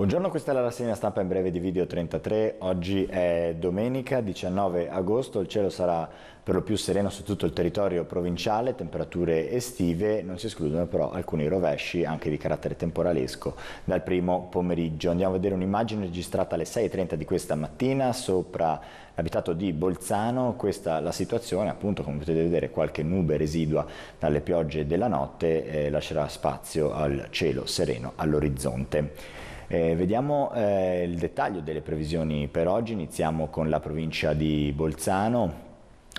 Buongiorno, questa è la rassegna stampa in breve di Video 33. Oggi è domenica 19 agosto, il cielo sarà per lo più sereno su tutto il territorio provinciale, temperature estive, non si escludono però alcuni rovesci anche di carattere temporalesco dal primo pomeriggio. Andiamo a vedere un'immagine registrata alle 6.30 di questa mattina sopra l'abitato di Bolzano, questa è la situazione, appunto come potete vedere qualche nube residua dalle piogge della notte eh, lascerà spazio al cielo sereno all'orizzonte. Eh, vediamo eh, il dettaglio delle previsioni per oggi, iniziamo con la provincia di Bolzano,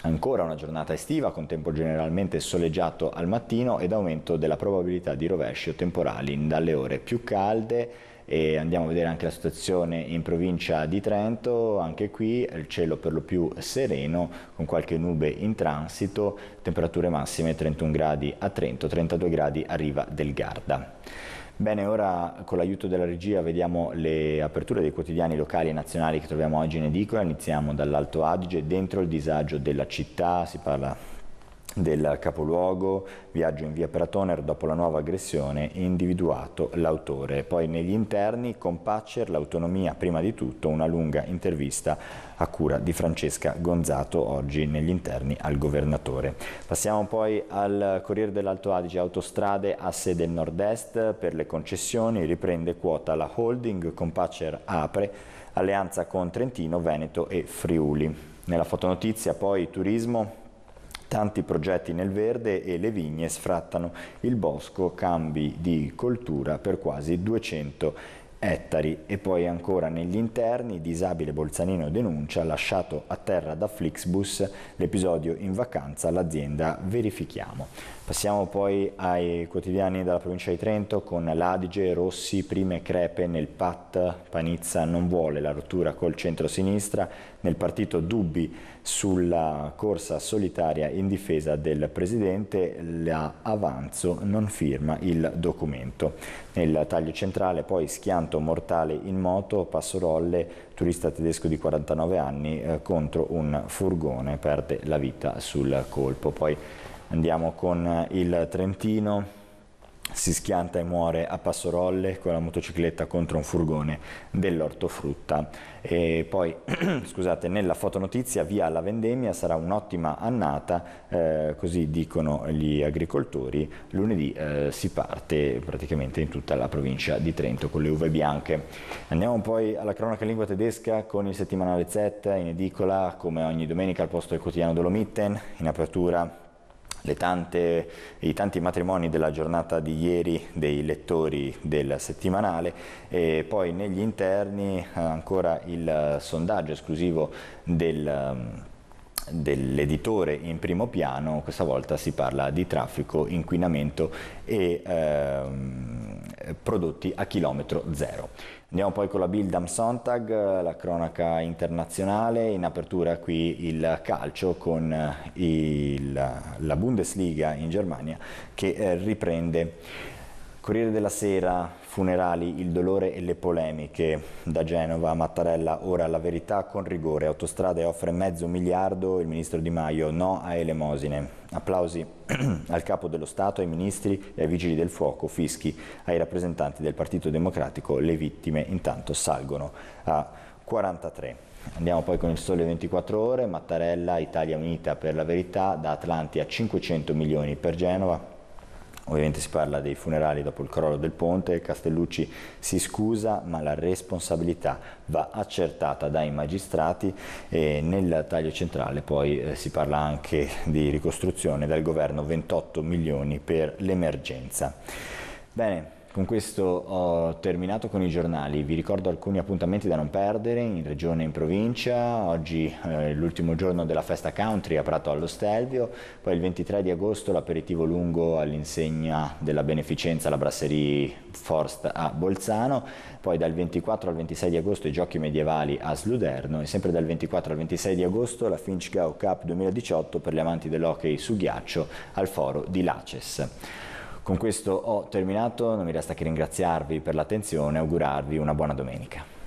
Ancora una giornata estiva con tempo generalmente soleggiato al mattino ed aumento della probabilità di rovesci o temporali dalle ore più calde e andiamo a vedere anche la situazione in provincia di Trento, anche qui il cielo per lo più sereno con qualche nube in transito, temperature massime 31 gradi a Trento, 32 gradi a Riva del Garda. Bene, ora con l'aiuto della regia vediamo le aperture dei quotidiani locali e nazionali che troviamo oggi in edicola. Iniziamo dall'Alto Adige, dentro il disagio della città, si parla del capoluogo, viaggio in via Pratoner dopo la nuova aggressione, individuato l'autore. Poi negli interni, con Pacer, l'autonomia prima di tutto, una lunga intervista a cura di Francesca Gonzato, oggi negli interni al governatore. Passiamo poi al Corriere dell'Alto Adige, autostrade, asse del nord-est, per le concessioni, riprende quota la holding, con Pacer apre, alleanza con Trentino, Veneto e Friuli. Nella fotonotizia poi turismo, tanti progetti nel verde e le vigne sfrattano il bosco cambi di coltura per quasi 200 ettari e poi ancora negli interni disabile Bolzanino denuncia lasciato a terra da Flixbus l'episodio in vacanza l'azienda verifichiamo passiamo poi ai quotidiani della provincia di Trento con l'Adige Rossi prime crepe nel PAT Panizza non vuole la rottura col centro-sinistra nel partito dubbi sulla corsa solitaria in difesa del presidente la Avanzo non firma il documento nel taglio centrale poi schianta santo mortale in moto, passo rolle, turista tedesco di 49 anni, eh, contro un furgone, perde la vita sul colpo. Poi andiamo con eh, il Trentino si schianta e muore a Passarolle con la motocicletta contro un furgone dell'ortofrutta. E poi, scusate, nella fotonotizia via la vendemmia sarà un'ottima annata, eh, così dicono gli agricoltori. Lunedì eh, si parte praticamente in tutta la provincia di Trento con le uve bianche. Andiamo poi alla cronaca lingua tedesca con il settimanale Z in edicola, come ogni domenica al posto del quotidiano Dolomitten, in apertura Tante, i tanti matrimoni della giornata di ieri dei lettori del settimanale e poi negli interni eh, ancora il sondaggio esclusivo del mm, dell'editore in primo piano, questa volta si parla di traffico, inquinamento e ehm, prodotti a chilometro zero. Andiamo poi con la Bild am Sonntag, la cronaca internazionale, in apertura qui il calcio con eh, il, la Bundesliga in Germania che eh, riprende Corriere della Sera, funerali, il dolore e le polemiche. Da Genova a Mattarella, ora la verità con rigore. Autostrade offre mezzo miliardo, il ministro Di Maio no a elemosine. Applausi al capo dello Stato, ai ministri e ai vigili del fuoco, fischi ai rappresentanti del Partito Democratico. Le vittime intanto salgono a 43. Andiamo poi con il sole 24 ore, Mattarella, Italia Unita per la verità, da Atlanti a 500 milioni per Genova, Ovviamente si parla dei funerali dopo il crollo del ponte, Castellucci si scusa ma la responsabilità va accertata dai magistrati e nel taglio centrale poi eh, si parla anche di ricostruzione dal governo 28 milioni per l'emergenza. Bene, con questo ho terminato con i giornali, vi ricordo alcuni appuntamenti da non perdere in regione e in provincia, oggi eh, l'ultimo giorno della festa country a Prato allo Stelvio, poi il 23 di agosto l'aperitivo lungo all'insegna della beneficenza alla Brasserie Forst a Bolzano, poi dal 24 al 26 di agosto i giochi medievali a Sluderno e sempre dal 24 al 26 di agosto la Finch Gau Cup 2018 per gli amanti dell'hockey su ghiaccio al foro di Laces. Con questo ho terminato, non mi resta che ringraziarvi per l'attenzione e augurarvi una buona domenica.